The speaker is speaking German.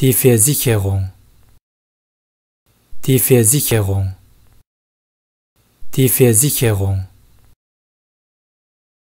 Die Versicherung. Die Versicherung. Die Versicherung.